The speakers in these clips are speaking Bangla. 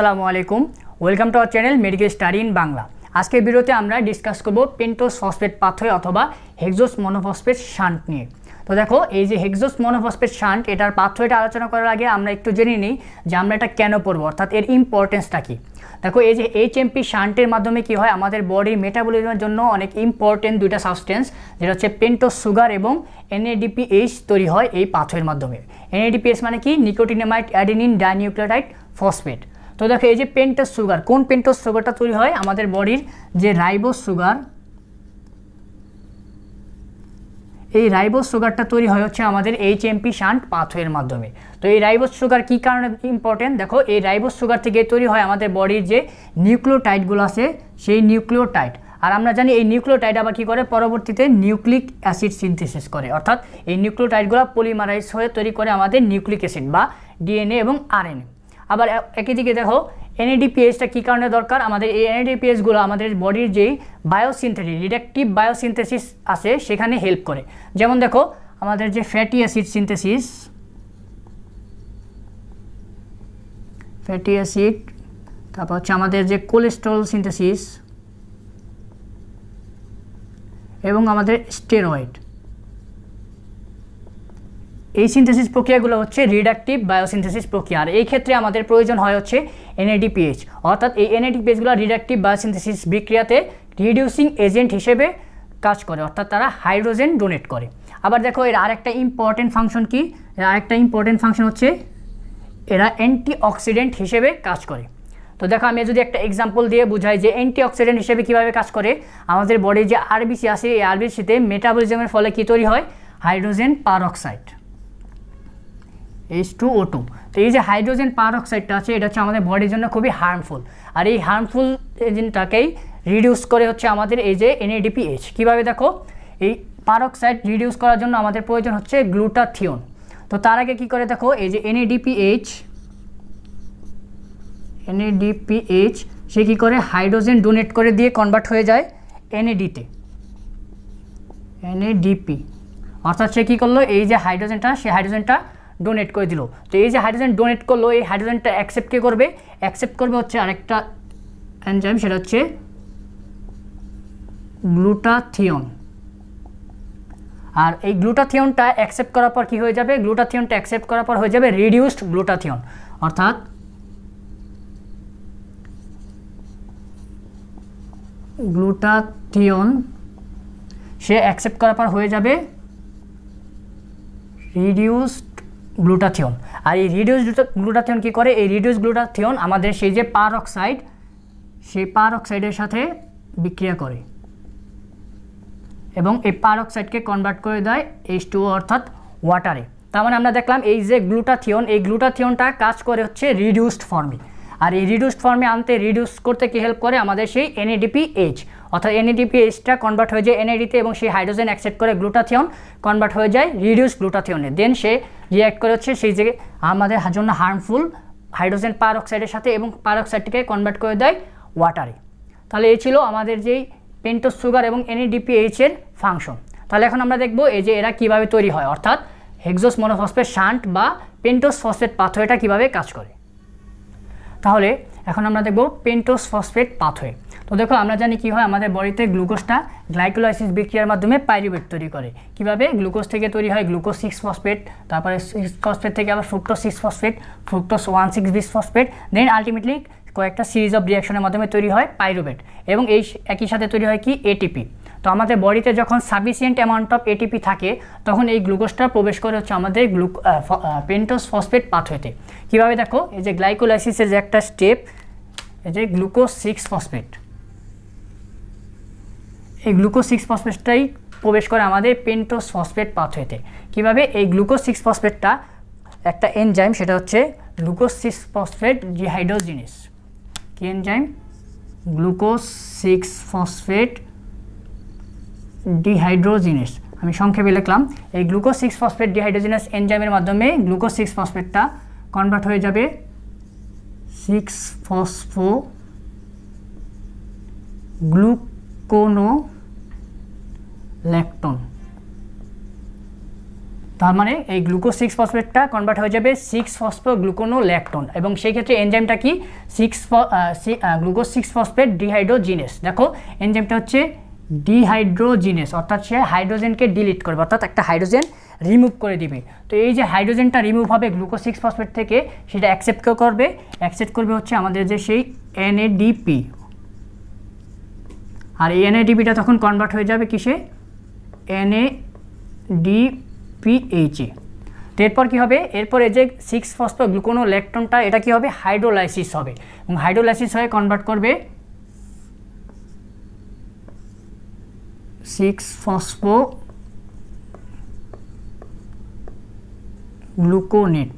আসসালামু আলাইকুম welcome to our channel medical study in Bangla আজকে ভিডিওতে আমরা ডিসকাস করব পেন্টোস ফসফেট পাথওয়ে অথবা হেক্সোস মনোফসফেট শান্ট নিয়ে তো দেখো এই যে হেক্সোস মনোফসফেট শান্ট এটার পাথওয়েটা আলোচনা করার আগে আমরা একটু জেনে নিই যে আমরা এটা কেন পড়বো অর্থাৎ এর ইম্পর্টেন্সটা কী দেখো এই যে এইচএমপি শান্টের মাধ্যমে কি হয় আমাদের বডির মেটাবলিজমের জন্য অনেক ইম্পর্টেন্ট দুইটা সাবস্টেন্স যেটা হচ্ছে পেন্টোস সুগার এবং এনএডিপিএইচ তৈরি হয় এই পাথওয়ের মাধ্যমে এনএডিপিএস মানে কি নিকোটিনামাইট অ্যাডিনিন ডাইনিউক্লিওটাইড ফসফেট তো দেখো এই যে পেন্টোস সুগার কোন পেন্টোস সুগারটা তৈরি হয় আমাদের বডির যে রাইবোস সুগার এই রাইবোস সুগারটা তৈরি হয় হচ্ছে আমাদের এইচ এমপি শান্ট পাথওয়ের মাধ্যমে তো এই রাইবোস সুগার কী কারণে ইম্পর্টেন্ট দেখো এই রাইবোস সুগার থেকে তৈরি হয় আমাদের বডির যে নিউক্লিওটাইডগুলো আছে সেই নিউক্লিওটাইড আর আমরা জানি এই নিউক্লিওটাইড আবার কী করে পরবর্তীতে নিউক্লিক অ্যাসিড সিনথেসিস করে অর্থাৎ এই নিউক্লিওটাইডগুলো পলিমারাইজ হয়ে তৈরি করে আমাদের নিউক্লিক অ্যাসিড বা ডিএনএ এবং আরএনএ আবার একই দিকে দেখো এনএডিপিএসটা কী কারণে দরকার আমাদের এই এনএডিপিএসগুলো আমাদের বডির যেই বায়োসিনথেটিক রিডাকটিভ বায়োসিনথেসিস আছে সেখানে হেল্প করে যেমন দেখো আমাদের যে fatty acid synthesis fatty acid তারপর হচ্ছে আমাদের যে কোলেস্ট্রল সিনথেসিস এবং আমাদের স্টেরয়েড এই সিনথেসিস প্রক্রিয়াগুলো হচ্ছে রিডাকটিভ বায়োসিনথেসিস প্রক্রিয়া আর এই ক্ষেত্রে আমাদের প্রয়োজন হয় হচ্ছে এনএডিপিএইচ অর্থাৎ এই এনএডিপিএইচগুলো রিডাকটিভ বায়োসিনথেসিস বিক্রিয়াতে রিডিউসিং এজেন্ট হিসেবে কাজ করে অর্থাৎ তারা হাইড্রোজেন ডোনেট করে আবার দেখো এর আরেকটা ইম্পর্টেন্ট ফাংশন কি আরেকটা ইম্পর্টেন্ট ফাংশন হচ্ছে এরা অ্যান্টি অক্সিডেন্ট হিসেবে কাজ করে তো দেখো আমি যদি একটা এক্সাম্পল দিয়ে বুঝাই যে অ্যান্টি অক্সিডেন্ট হিসেবে কীভাবে কাজ করে আমাদের বডি যে আরবিসি আছে এই আরবিসিতে মেটাবলিজমের ফলে কী তৈরি হয় hydrogen peroxide H two O two তো এই যে হাইড্রোজেন পারঅক্সাইডটা আছে এটা হচ্ছে আমাদের বডির জন্য খুবই হার্মফুল আর এই হার্মফুল এজেন্টটাকেই রিডিউস করে হচ্ছে আমাদের এই যে এনএডিপিএইচ কীভাবে দেখো এই পারঅক্সাইড রিডিউস করার জন্য আমাদের প্রয়োজন হচ্ছে গ্লুটাথিওন তো তার আগে কী করে দেখো এই যে এনএডিপিএইচ এনএডিপিএইচ সে কী করে হাইড্রোজেন ডোনেট করে দিয়ে কনভার্ট হয়ে যায় এনএডিতে এনএডিপি অর্থাৎ সে কী করলো এই যে হাইড্রোজেনটা সে হাইড্রোজেনটা ডোনেট করে দিল তো এই যে হাইড্রোজেন ডোনেট করলো এই হাইড্রোজেনটা অ্যাকসেপ্ট কে করবে অ্যাকসেপ্ট করবে হচ্ছে আরেকটা অ্যানজাইম সেটা হচ্ছে গ্লুটাথিয়ন আর এই গ্লুটাথিয়নটা অ্যাকসেপ্ট করার পর কি হয়ে যাবে গ্লুটাথিয়নটা অ্যাকসেপ্ট করার পর হয়ে যাবে রিডিউসড গ্লুটাথিয়ন অর্থাৎ গ্লুটাথিয়ন সে অ্যাকসেপ্ট করার পর হয়ে যাবে রিডিউসড গ্লুটাথিয়ন আর এই রিডিউস গ্লুটাথিয়ন কী করে এই রিডিউস গ্লুটাথিয়ন আমাদের সেই যে পার অক্সাইড সেই পার অক্সাইডের সাথে বিক্রিয়া করে এবং এই পার অক্সাইডকে কনভার্ট করে দেয় এইচ টু অর্থাৎ ওয়াটারে তার মানে আমরা দেখলাম এই যে গ্লুটাথিয়ন এই গ্লুটাথিয়নটা কাজ করে হচ্ছে রিডিউসড ফর্মে আর এই রিডিউসড ফর্মে আনতে রিডিউস করতে কি হেল্প করে আমাদের সেই এনএডিপি এইচ অর্থাৎ এইচটা কনভার্ট হয়ে যায় এনএডিতে এবং সেই হাইড্রোজেন অ্যাকসেপ্ট করে গ্লুটাথিয়ন কনভার্ট হয়ে যায় রিডিউস গ্লুটাথিয়নে দেন সে রিয়্যাক্ট করে হচ্ছে সেই যে আমাদের জন্য হার্মফুল হাইড্রোজেন পার অক্সাইডের সাথে এবং পার অক্সাইডটিকে কনভার্ট করে দেয় ওয়াটারে তাহলে এই ছিল আমাদের যেই পেন্টোস সুগার এবং এনএডিপিএইচের ফাংশন তাহলে এখন আমরা দেখব এই যে এরা কিভাবে তৈরি হয় অর্থাৎ হেক্সোস মনোফসফেট শান্ট বা পেন্টোস ফসফেট পাথওয়েটা কিভাবে কাজ করে তাহলে এখন আমরা দেখব পেন্টোস ফসফেট পাথওয়ে তো দেখো আমরা জানি কি হয় আমাদের বডিতে গ্লুকোজটা গ্লাইকোলাইসিস বিক্রিয়ার মাধ্যমে পাইরুভেট তৈরি করে কিভাবে গ্লুকোজ থেকে তৈরি হয় গ্লুকোজ সিক্স ফসফেট তারপরে সিক্স ফসফেট থেকে আবার fructo six phosphate fructose one six bis phosphate then ultimately কয়েকটা সিরিজ অফ রিয়াকশনের মাধ্যমে তৈরি হয় পাইরোবেট এবং এই একই সাথে তৈরি হয় কি এটিপি তো আমাদের বডিতে যখন সাফিসিয়েন্ট অ্যামাউন্ট অফ এটিপি থাকে তখন এই গ্লুকোজটা প্রবেশ করে হচ্ছে আমাদের গ্লু পেন্টোস ফসফেট পাথওয়েতে কীভাবে দেখো এই যে গ্লাইকোলাইসিসের যে একটা স্টেপ এই যে গ্লুকোজ সিক্স ফসফেট এই গ্লুকোজ সিক্স ফসফেটটাই প্রবেশ করে আমাদের পেন্টোস ফসফেট পাথওয়েতে কীভাবে এই গ্লুকোজ সিক্স ফসফেটটা একটা এনজাইম সেটা হচ্ছে গ্লুকোজ সিক্স ফসফেট ডিহাইড্রোজিনিস কি enzyme glucose six phosphate dehydrogenase আমি সংক্ষেপে লিখলাম এই গ্লুকোজ সিক্স ফসফেট ডিহাইড্রোজিনাস এনজাইমের মাধ্যমে গ্লুকোজ সিক্স ফসফেটটা কনভার্ট হয়ে যাবে সিক্স ফসফো গ্লুক কোনো ল্যাকটন তার মানে এই গ্লুকোজ সিক্স ফসফেটটা কনভার্ট হয়ে যাবে সিক্স ফসফো গ্লুকোনো ল্যাকটন এবং সেই ক্ষেত্রে এনজাইমটা কি six glucose six phosphate dehydrogenase দেখো এনজাইমটা হচ্ছে ডিহাইড্রোজিনেস অর্থাৎ সে হাইড্রোজেনকে ডিলিট করবে অর্থাৎ একটা হাইড্রোজেন রিমুভ করে দিবে তো এই যে হাইড্রোজেনটা রিমুভ হবে গ্লুকোজ সিক্স ফসফেট থেকে সেটা অ্যাকসেপ্ট করবে অ্যাকসেপ্ট করবে হচ্ছে আমাদের যে সেই এনএডিপি আর এই এনএডিপিটা তখন কনভার্ট হয়ে যাবে কিসে এনএ ডিপিএইচে তো এরপর কী হবে এরপরে যে সিক্স ফসফো গ্লুকোনো ল্যাকটনটা এটা কী হবে হাইড্রোলাইসিস হবে এবং হাইড্রোলাইসিস হয়ে কনভার্ট করবে সিক্স ফসফো গ্লুকোনেট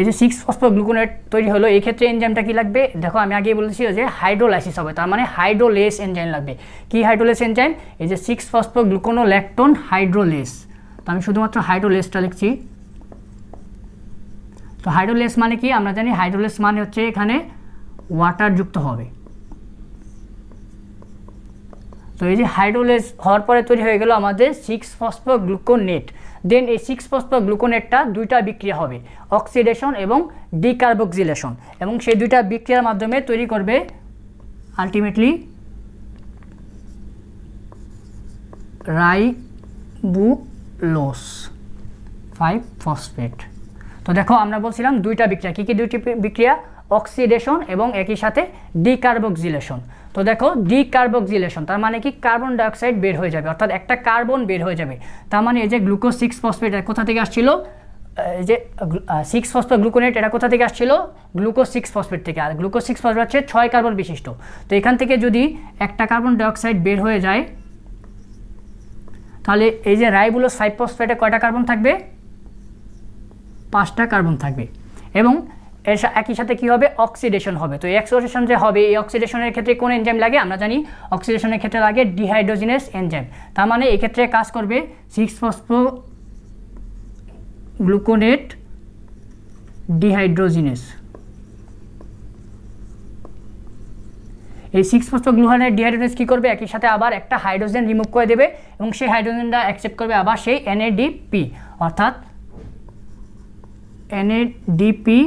এই যে সিক্স গ্লুকোনেট তৈরি হলো এক্ষেত্রে এনজাইমটা কী লাগবে দেখো আমি আগে বলেছি যে হাইড্রোলাইসিস হবে তার মানে হাইড্রোলেস এনজাইম লাগবে কি হাইড্রোলেস এনজাইম এই যে সিক্স গ্লুকোনো ল্যাকটোন হাইড্রোলেস তো আমি শুধুমাত্র হাইড্রোলেসটা লিখছি তো হাইড্রোলেস মানে কি আমরা জানি হাইড্রোলেস মানে হচ্ছে এখানে ওয়াটারযুক্ত হবে তো এই যে হাইড্রোলেস হওয়ার পরে তৈরি হয়ে গেল আমাদের সিক্স ফসফো গ্লুকোনেট দেন এই সিক্স ফসফো গ্লুকোনেটটা দুইটা বিক্রিয়া হবে অক্সিডেশন এবং ডিকার্বক্সিলেশন এবং সেই দুইটা বিক্রিয়ার মাধ্যমে তৈরি করবে আলটিমেটলি রাইবুলোস ফাইভ ফসফেট তো দেখো আমরা বলছিলাম দুইটা বিক্রিয়া কী কী দুইটি বিক্রিয়া অক্সিডেশন এবং একই সাথে ডিকার্বক্সিলেশন তো দেখো ডিকার্বক্সিলেশন তার মানে কি কার্বন ডাইঅক্সাইড বের হয়ে যাবে অর্থাৎ একটা কার্বন বের হয়ে যাবে তার মানে এই যে গ্লুকোজ সিক্স ফসফেট কোথা থেকে আসছিল এই যে সিক্স ফসফেট গ্লুকোনেট এটা কোথা থেকে আসছিল গ্লুকোজ সিক্স ফসফেট থেকে আর গ্লুকোজ সিক্স ফসফেট হচ্ছে ছয় কার্বন বিশিষ্ট তো এখান থেকে যদি একটা কার্বন ডাইঅক্সাইড বের হয়ে যায় তাহলে এই যে রাইবুলোস ফাইভ ফসফেটে কয়টা কার্বন থাকবে পাঁচটা কার্বন থাকবে এবং এর একই সাথে কি হবে অক্সিডেশন হবে তো এই অক্সিডেশন যে হবে এই অক্সিডেশনের ক্ষেত্রে কোন এনজাইম লাগে আমরা জানি অক্সিডেশনের ক্ষেত্রে লাগে ডিহাইড্রোজিনেস এনজাইম তার মানে এক্ষেত্রে কাজ করবে সিক্স ফসফো গ্লুকোনেট ডিহাইড্রোজিনেস এই সিক্স ফসফো গ্লুহানের ডিহাইড্রোজেন্স কী করবে একই সাথে আবার একটা হাইড্রোজেন রিমুভ করে দেবে এবং সেই হাইড্রোজেনটা অ্যাকসেপ্ট করবে আবার সেই এনএডিপি অর্থাৎ এনএডিপি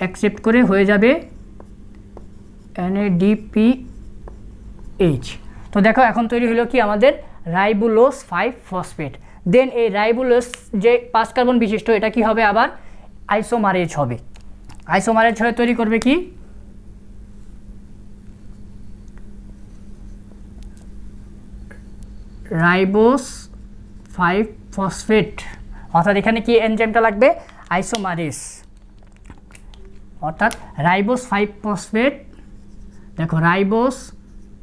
অ্যাকসেপ্ট করে হয়ে যাবে এনএডিপিএইচ তো দেখো এখন তৈরি হলো কি আমাদের রাইবুলোস ফাইভ ফসফেট দেন এই রাইবুলোস যে পাঁচ কার্বন বিশিষ্ট এটা কি হবে আবার আইসোমারেজ হবে আইসোমারেজ হয়ে তৈরি করবে কি রাইবোস ফাইভ ফসফেট অর্থাৎ এখানে কি এনজাইমটা লাগবে আইসোমারেস অর্থাৎ রাইবোস ফাইভ ফসফেট দেখো রাইবোস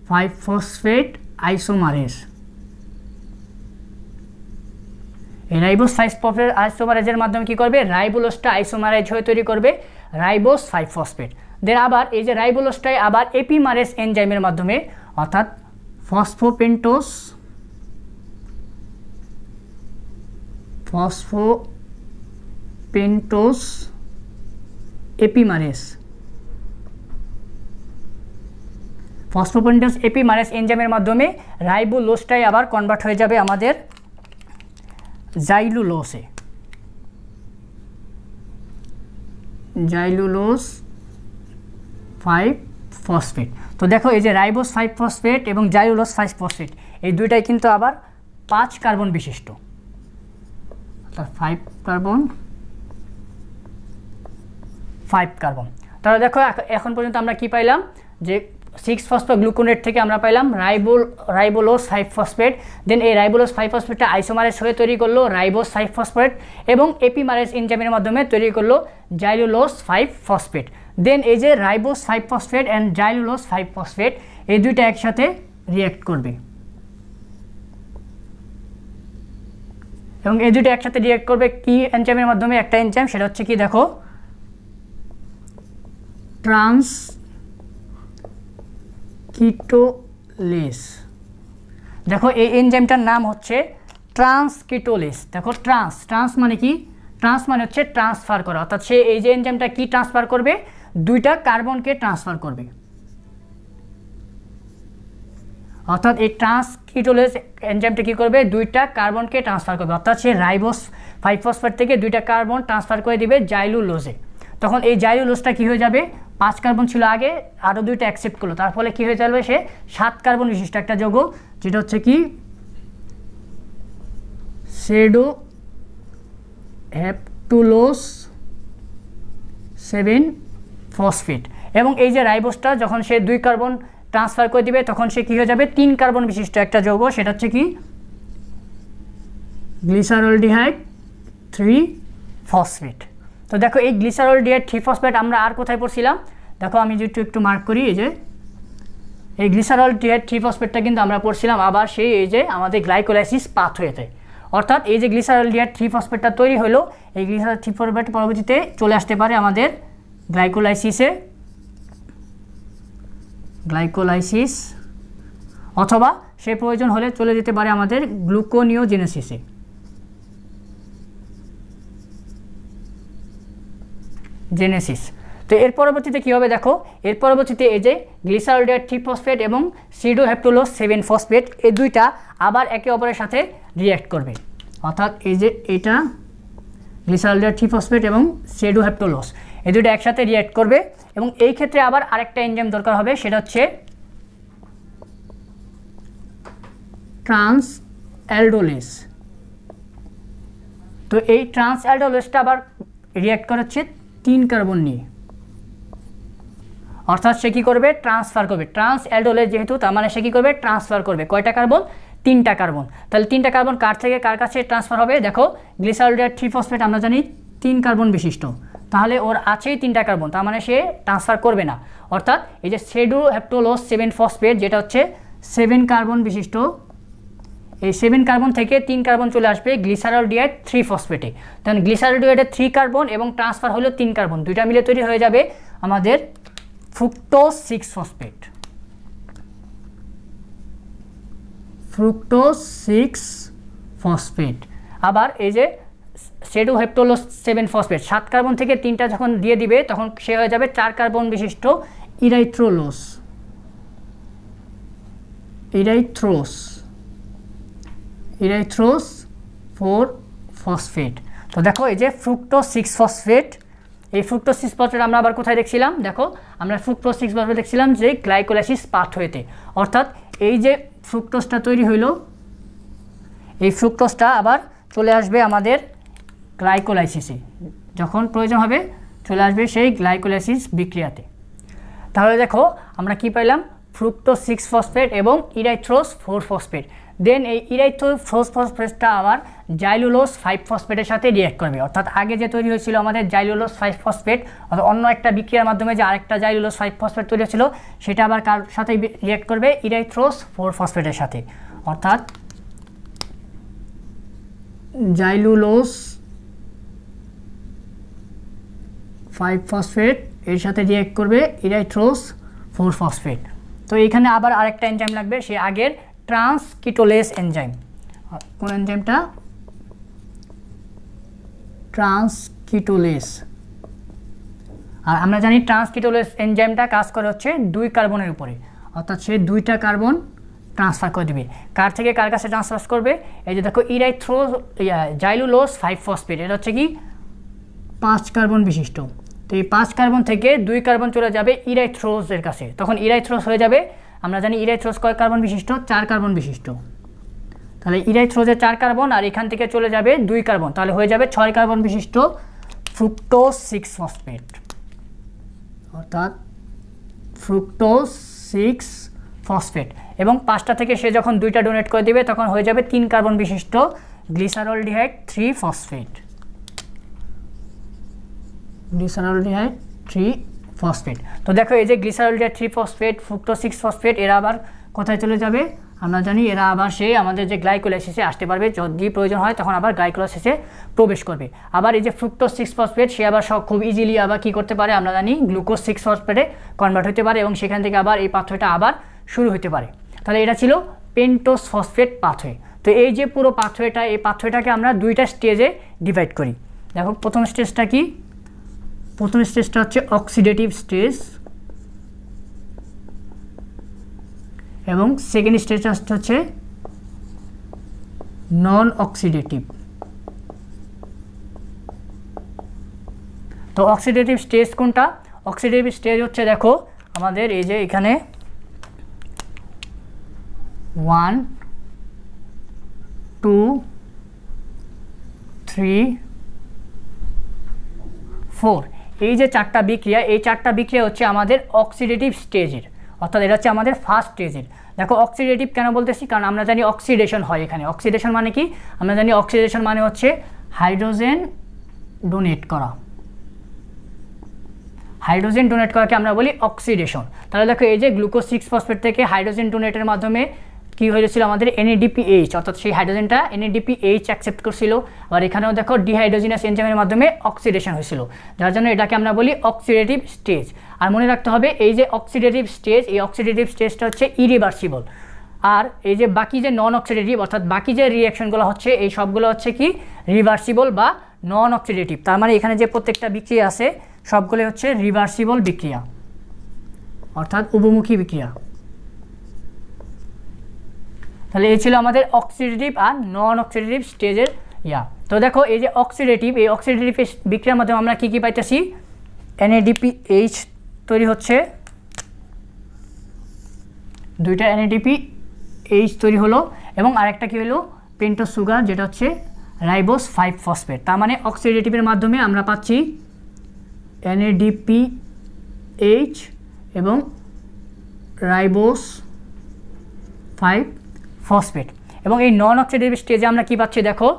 ফাইভ ফসফেট আইসোমারেস এই রাইবোস ফাইভ ফসফেট আইসোমারেজের মাধ্যমে কী করবে রাইবোলোসটা আইসোমারাইজ হয়ে তৈরি করবে রাইবোস ফাইভ ফসফেট দেন আবার এই যে রাইবোলোসটাই আবার এপিমারেস এনজাইমের মাধ্যমে অর্থাৎ ফসফোপেন্টোস ফসফোপেন্টোস এপিমারেস ফসফোপেন্ডেন্স এপিমারেস এনজাইমের মাধ্যমে রাইবোলোসটাই আবার কনভার্ট হয়ে যাবে আমাদের জাইলুলোসে জাইলুলোস ফাইভ ফসফেট তো দেখো এই যে রাইবোস ফাইভ ফসফেট এবং জাইলুলোস ফাইভ ফসফেট এই দুইটাই কিন্তু আবার পাঁচ কার্বন বিশিষ্ট অর্থাৎ ফাইভ কার্বন ফাইভ কার্বন তাহলে দেখো এখন পর্যন্ত আমরা কি পাইলাম যে সিক্স ফসফেট গ্লুকোনেট থেকে আমরা পাইলাম রাইবোল রাইবোলোস ফাইভ ফসফেট দেন এই রাইবোলোস ফাইভ ফসফেটটা আইসোমারেজ হয়ে তৈরি করলো রাইবোস ফাইভ ফসফেট এবং এপিমারেজ এনজাইমের মাধ্যমে তৈরি করলো জাইলুলোস ফাইভ ফসফেট দেন এই যে ribose five phosphate and xylulose five phosphate এই দুইটা একসাথে রিয়্যাক্ট করবে এবং এই দুটো একসাথে রিয়েক্ট করবে কি এনজাইমের মাধ্যমে একটা এনজাইম সেটা হচ্ছে কি দেখো ট্রান্স কিটোলেস দেখো এই এনজাইমটার নাম হচ্ছে ট্রান্সকিটোলেস দেখো ট্রান্স ট্রান্স মানে কি ট্রান্স মানে হচ্ছে ট্রান্সফার করা অর্থাৎ সে এই যে এনজাইমটা কি ট্রান্সফার করবে দুইটা কার্বনকে ট্রান্সফার করবে অর্থাৎ এই ট্রান্সকিটোলেস এনজাইমটা কী করবে দুইটা কার্বনকে ট্রান্সফার করবে অর্থাৎ সে রাইবোস ফাইভ ফসফেট থেকে দুইটা কার্বন ট্রান্সফার করে দিবে জাইলুলোজে তখন এই জাইলুলোজটা কী হয়ে যাবে পাঁচ কার্বন ছিল আগে আরও দুইটা অ্যাকসেপ্ট করলো তার ফলে কী হয়ে যাবে সে সাত কার্বন বিশিষ্ট একটা যৌগ যেটা হচ্ছে কি সেডো হ্যাপটুলোস সেভেন ফসফেট এবং এই যে রাইবোসটা যখন সে দুই কার্বন ট্রান্সফার করে দিবে তখন সে কী হয়ে যাবে তিন কার্বন বিশিষ্ট একটা যৌগ সেটা হচ্ছে কি গ্লিসারোলডিহাইড থ্রি ফসফেট তো দেখো এই গ্লিসারল ডিএ থ্রিফসফেট আমরা আর কোথায় পড়ছিলাম দেখো আমি যদি একটু মার্ক করি এই যে এই গ্লিসারল ডিএ থ্রিফসফেটটা কিন্তু আমরা পড়ছিলাম আবার সেই এই যে আমাদের গ্লাইকোলাইসিস যায় অর্থাৎ এই যে গ্লিসারল ডিএ থ্রিফসফেটটা তৈরি হলো এই গ্লিসারল থ্রিফসফেট পরবর্তীতে চলে আসতে পারে আমাদের গ্লাইকোলাইসিসে গ্লাইকোলাইসিস অথবা সে প্রয়োজন হলে চলে যেতে পারে আমাদের গ্লুকোনিওজেনেসিসে জেনেসিস তো এর পরবর্তীতে কী হবে দেখো এর পরবর্তীতে এই যে গ্লিসারোডিয়া থ্রি ফসফেট এবং সিডো হ্যাপ্টোলোস সেভেন ফসফেট এই দুইটা আবার একে অপরের সাথে রিয়্যাক্ট করবে অর্থাৎ এই যে এটা গ্লিসারোডিয়া থ্রি ফসফেট এবং সেডো হ্যাপ্টোলোস এই দুইটা একসাথে রিয়্যাক্ট করবে এবং এই ক্ষেত্রে আবার আরেকটা এনজাইম দরকার হবে সেটা হচ্ছে ট্রান্স অ্যালডোলেস তো এই ট্রান্স অ্যালডোলেসটা আবার রিয়্যাক্ট করা হচ্ছে তিন কার্বন নিয়ে অর্থাৎ সে কী করবে ট্রান্সফার করবে ট্রান্স অ্যালডোলে যেহেতু তার মানে সে কী করবে ট্রান্সফার করবে কয়টা কার্বন তিনটা কার্বন তাহলে তিনটা কার্বন কার থেকে কার কাছে ট্রান্সফার হবে দেখো গ্লিসারোলিয়ার থ্রি ফসফেট আমরা জানি তিন কার্বন বিশিষ্ট তাহলে ওর আছেই তিনটা কার্বন তার মানে সে ট্রান্সফার করবে না অর্থাৎ এই যে সেডো হ্যাপটোলো সেভেন ফসফেট যেটা হচ্ছে সেভেন কার্বন বিশিষ্ট এই সেভেন কার্বন থেকে তিন কার্বন চলে আসবে গ্লিসারল ডিআইড থ্রি ফসফেটে তখন গ্লিসারল ডিআইডের থ্রি কার্বন এবং ট্রান্সফার হলো তিন কার্বন দুইটা মিলে তৈরি হয়ে যাবে আমাদের fructo six phosphate fructo six phosphate আবার এই যে সেডু হেপটোলো সেভেন ফসফেট সাত কার্বন থেকে তিনটা যখন দিয়ে দিবে তখন সে হয়ে যাবে চার কার্বন বিশিষ্ট ইরাইথ্রোলোস ইরাইথ্রোস ইরাইথ্রোস ফোর ফসফেট তো দেখো এই যে ফ্রুক্টো সিক্স ফসফেট এই ফ্রুক্টো সিক্স ফসফেট আমরা আবার কোথায় দেখছিলাম দেখো আমরা ফ্রুক্টো সিক্স ফসফেট দেখছিলাম যে গ্লাইকোলাইসিস পাথওয়েতে অর্থাৎ এই যে ফ্রুক্টোসটা তৈরি হইল এই ফ্রুক্টোসটা আবার চলে আসবে আমাদের গ্লাইকোলাইসিসে যখন প্রয়োজন হবে চলে আসবে সেই গ্লাইকোলাইসিস বিক্রিয়াতে তাহলে দেখো আমরা কি পাইলাম ফ্রুক্টো সিক্স ফসফেট এবং ইরাইথ্রোস ফোর ফসফেট দেন এই ইরাইথো ফসফসফেসটা আবার জাইলুলোস ফাইভ ফসফেটের সাথে রিয়াক্ট করবে অর্থাৎ আগে যে তৈরি হয়েছিল আমাদের জাইলুলোস ফাইভ ফসফেট অর্থাৎ অন্য একটা বিক্রিয়ার মাধ্যমে যে আরেকটা জাইলুলোস ফাইভ ফসফেট তৈরি হয়েছিল সেটা আবার কার সাথে রিয়াক্ট করবে ইরাইথ্রোস ফোর ফসফেটের সাথে অর্থাৎ জাইলুলোস ফাইভ ফসফেট এর সাথে রিয়াক্ট করবে ইরাইথ্রোস ফোর ফসফেট তো এখানে আবার আরেকটা এনজাইম লাগবে সে আগের ট্রান্সকিটোলেস এনজাইম uh, কোন এনজাইমটা ট্রান্সকিটোলেস আর আমরা জানি ট্রান্সকিটোলেস এনজাইমটা কাজ করে হচ্ছে দুই কার্বনের উপরে অর্থাৎ সে দুইটা কার্বন ট্রান্সফার করে দেবে কার থেকে কার কাছে ট্রান্সফার করবে এই যে দেখো ইরাইথ্রো জাইলুলোস ফাইভ ফসফেট এটা হচ্ছে কি পাঁচ কার্বন বিশিষ্ট তো এই পাঁচ কার্বন থেকে দুই কার্বন চলে যাবে ইরাইথ্রোসের কাছে তখন ইরাইথ্রোস হয়ে যাবে আমরা জানি ইরাইথ্রোস কয় কার্বন বিশিষ্ট চার কার্বন বিশিষ্ট তাহলে ইরাইথ্রোজে চার কার্বন আর এখান থেকে চলে যাবে দুই কার্বন তাহলে হয়ে যাবে ছয় কার্বন বিশিষ্ট ফ্রুক্টো সিক্স ফসফেট অর্থাৎ ফ্রুক্টো সিক্স ফসফেট এবং পাঁচটা থেকে সে যখন দুইটা ডোনেট করে দেবে তখন হয়ে যাবে তিন কার্বন বিশিষ্ট glyceraldehyde three phosphate glyceraldehyde three phosphate তো দেখো এই যে গ্লিসারলটা three phosphate fructo six phosphate এরা আবার কোথায় চলে যাবে আমরা জানি এরা আবার সেই আমাদের যে গ্লাইকোলাইসিসে আসতে পারবে যদি প্রয়োজন হয় তখন আবার গ্লাইকোলাইসিসে প্রবেশ করবে আবার এই যে ফ্রুক্টো সিক্স ফসফেট সে আবার সব খুব ইজিলি আবার কী করতে পারে আমরা জানি গ্লুকোজ সিক্স ফসফেটে কনভার্ট হতে পারে এবং সেখান থেকে আবার এই পাথওয়েটা আবার শুরু হতে পারে তাহলে এটা ছিল পেন্টোস ফসফেট পাথওয়ে তো এই যে পুরো পাথওয়েটা এই পাথওয়েটাকে আমরা দুইটা স্টেজে ডিভাইড করি দেখো প্রথম স্টেজটা কি প্রথম স্টেজটা হচ্ছে অক্সিডেটিভ স্টেজ এবং সেকেন্ড স্টেজটা হচ্ছে নন অক্সিডেটিভ তো অক্সিডেটিভ স্টেজ কোনটা অক্সিডেটিভ স্টেজ হচ্ছে দেখো আমাদের এই যে এখানে ওয়ান টু থ্রি ফোর এই যে চারটা বিক্রিয়া এই চারটা বিক্রিয়া হচ্ছে আমাদের অক্সিডেটিভ স্টেজের অর্থাৎ এটা হচ্ছে আমাদের ফার্স্ট স্টেজের দেখো অক্সিডেটিভ কেন বলতেছি কারণ আমরা জানি অক্সিডেশন হয় এখানে অক্সিডেশন মানে কি আমরা জানি অক্সিডেশন মানে হচ্ছে হাইড্রোজেন ডোনেট করা হাইড্রোজেন ডোনেট করাকে আমরা বলি অক্সিডেশন তাহলে দেখো এই যে গ্লুকোজ সিক্স ফসফেট থেকে হাইড্রোজেন ডোনেটের মাধ্যমে কি হয়েছিল আমাদের এনএডিপিএইচ অর্থাৎ সেই হাইড্রোজেনটা এনএডিপিএইচ অ্যাকসেপ্ট করছিল আর এখানেও দেখো ডিহাইড্রোজিনাস এনজামের মাধ্যমে অক্সিডেশন হয়েছিল যার জন্য এটাকে আমরা বলি অক্সিডেটিভ স্টেজ আর মনে রাখতে হবে এই যে অক্সিডেটিভ স্টেজ এই অক্সিডেটিভ স্টেজটা হচ্ছে ইরিভার্সিবল আর এই যে বাকি যে নন অক্সিডেটিভ অর্থাৎ বাকি যে রিয়াকশনগুলো হচ্ছে এই সবগুলো হচ্ছে কি রিভার্সিবল বা নন অক্সিডেটিভ তার মানে এখানে যে প্রত্যেকটা বিক্রিয়া আছে সবগুলো হচ্ছে রিভার্সিবল বিক্রিয়া অর্থাৎ উপমুখী বিক্রিয়া তাহলে এই ছিল আমাদের অক্সিডেটিভ আর নন অক্সিডেটিভ স্টেজের ইয়া তো দেখো এই যে অক্সিডেটিভ এই অক্সিডেটিভ বিক্রিয়ার মাধ্যমে আমরা কী কী পাইতেছি এনএডিপিএইচ তৈরি হচ্ছে দুইটা এনএডিপি এইচ তৈরি হলো এবং আরেকটা কী হলো পেন্টো সুগার যেটা হচ্ছে রাইবোস ফাইভ ফসফেট তার মানে অক্সিডেটিভের মাধ্যমে আমরা পাচ্ছি এনএডিপি এইচ এবং রাইবোস ফাইভ ফসফেট এবং এই নন অক্সিডেটিভ স্টেজে আমরা কী পাচ্ছি দেখো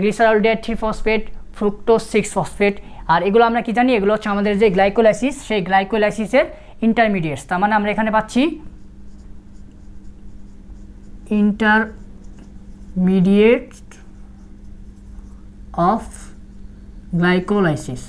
glyceraldehyde three phosphate fructose six phosphate আর এগুলো আমরা কি জানি এগুলো হচ্ছে আমাদের যে গ্লাইকোলাইসিস সেই গ্লাইকোলাইসিসের ইন্টারমিডিয়েটস তার মানে আমরা এখানে পাচ্ছি ইন্টারমিডিয়েট অফ গ্লাইকোলাইসিস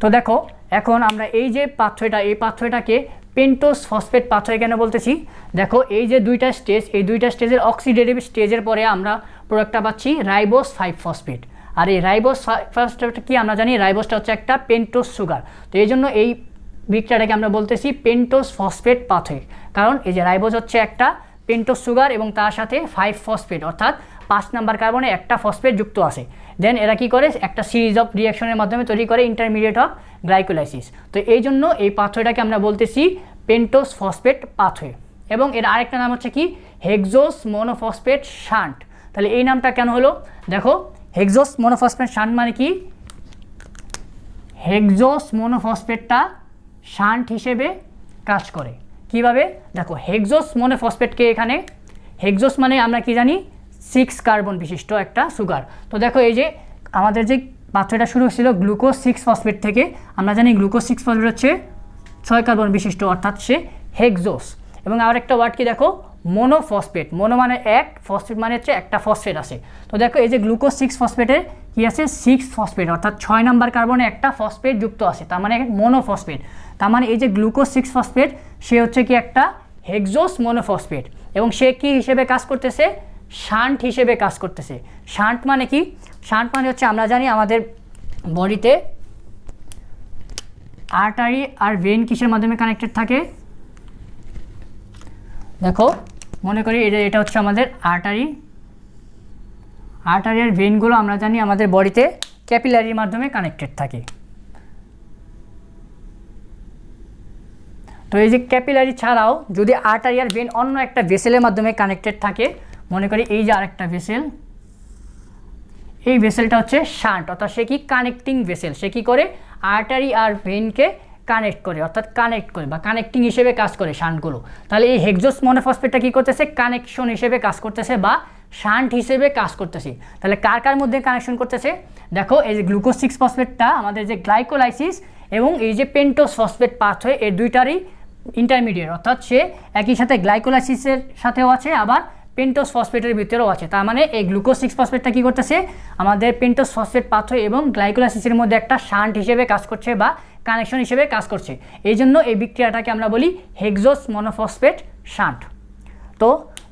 তো দেখো এখন আমরা এই যে পাথ্যটা এই পাথ্যটাকে পেন্টোস ফসফেট পাথওয়ে কেন বলতেছি দেখো এই যে দুইটা স্টেজ এই দুইটা স্টেজের অক্সিডেটিভ স্টেজের পরে আমরা প্রোডাক্টটা পাচ্ছি রাইবোস ফাইভ ফসফেট আর এই রাইবোস ফার্স্ট কি আমরা জানি রাইবোসটা হচ্ছে একটা পেন্টোস সুগার তো এই জন্য এই বিক্রিয়াটাকে আমরা বলতেছি পেন্টোস ফসফেট পাথওয়ে কারণ এই যে রাইবোস হচ্ছে একটা পেন্টোস সুগার এবং তার সাথে ফাইভ ফসফেট অর্থাৎ পাঁচ নাম্বার কার্বনে একটা ফসফেট যুক্ত আছে দেন এরা কি করে একটা সিরিজ অফ রিয়াকশনের মাধ্যমে তৈরি করে ইন্টারমিডিয়েট অফ গ্লাইকোলাইসিস তো এই জন্য এই পাথওয়েটাকে আমরা বলতেছি পেন্টোস ফসফেট পাথওয়ে এবং এর আরেকটা নাম হচ্ছে কি হেক্সোস মনোফসফেট শান্ট তাহলে এই নামটা কেন হলো দেখো হেক্সোস মনোফসফেট শান্ট মানে কি হেক্সোস মনোফসফেটটা শান্ট হিসেবে কাজ করে কিভাবে দেখো হেক্সোস মনোফসফেটকে এখানে হেক্সোস মানে আমরা কি জানি সিক্স কার্বন বিশিষ্ট একটা সুগার তো দেখো এই যে আমাদের যে পাত্রটা শুরু হয়েছিল গ্লুকোজ সিক্স ফসফেট থেকে আমরা জানি গ্লুকোজ সিক্স ফসফেট হচ্ছে ছয় কার্বন বিশিষ্ট অর্থাৎ সে হেক্সোস এবং আর একটা ওয়ার্ড কি দেখো ফসফেট মনো মানে এক ফসফেট মানে হচ্ছে একটা ফসফেট আছে তো দেখো এই যে গ্লুকোজ সিক্স ফসফেটের কি আছে সিক্স ফসফেট অর্থাৎ ছয় নাম্বার কার্বনে একটা ফসফেট যুক্ত আছে তার মানে মনোফসফেট তার মানে এই যে গ্লুকোজ সিক্স ফসফেট সে হচ্ছে কি একটা হেক্সোস ফসফেট এবং সে কি হিসেবে কাজ করতেছে শান্ট হিসেবে কাজ করতেছে শান্ট মানে কি শান্ট মানে হচ্ছে আমরা জানি আমাদের বডিতে আর্টারি আর ভেন কিসের মাধ্যমে কানেক্টেড থাকে দেখো মনে করি এটা এটা হচ্ছে আমাদের আর্টারি আর্টারি আর ভেনগুলো আমরা জানি আমাদের বডিতে ক্যাপিলারির মাধ্যমে কানেক্টেড থাকে তো এই যে ক্যাপিলারি ছাড়াও যদি আর্টারি আর ভেন অন্য একটা ভেসেলের মাধ্যমে কানেক্টেড থাকে মনে করি এই যে আরেকটা ভেসেল এই ভেসেলটা হচ্ছে শান্ট অর্থাৎ সে কি কানেক্টিং ভেসেল সে কি করে আর্টারি আর ভেনকে কানেক্ট করে অর্থাৎ কানেক্ট করে বা কানেক্টিং হিসেবে কাজ করে শান্টগুলো তাহলে এই হেক্সোস মনোফসফেটটা কী করতেছে কানেকশন হিসেবে কাজ করতেছে বা শান্ট হিসেবে কাজ করতেছে তাহলে কার কার মধ্যে কানেকশন করতেছে দেখো এই যে গ্লুকোজ সিক্স ফসফেটটা আমাদের যে গ্লাইকোলাইসিস এবং এই যে পেন্টোস ফসফেট পাথওয়ে এর দুইটারই ইন্টারমিডিয়েট অর্থাৎ সে একই সাথে গ্লাইকোলাইসিসের সাথেও আছে আবার পেন্টোস ফসফেটের ভিতরেও আছে তার মানে এই গ্লুকোজ সিক্স ফসফেটটা কী করতেছে আমাদের পেন্টোস ফসফেট পাথর এবং গ্লাইকোলাইসিসের মধ্যে একটা শান্ট হিসেবে কাজ করছে বা কানেকশন হিসেবে কাজ করছে এই জন্য এই বিক্রিয়াটাকে আমরা বলি হেক্সোস মনোফসফেট শান্ট তো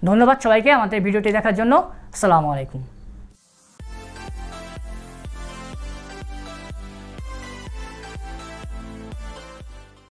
ধন্যবাদ সবাইকে আমাদের ভিডিওটি দেখার জন্য আসসালামু আলাইকুম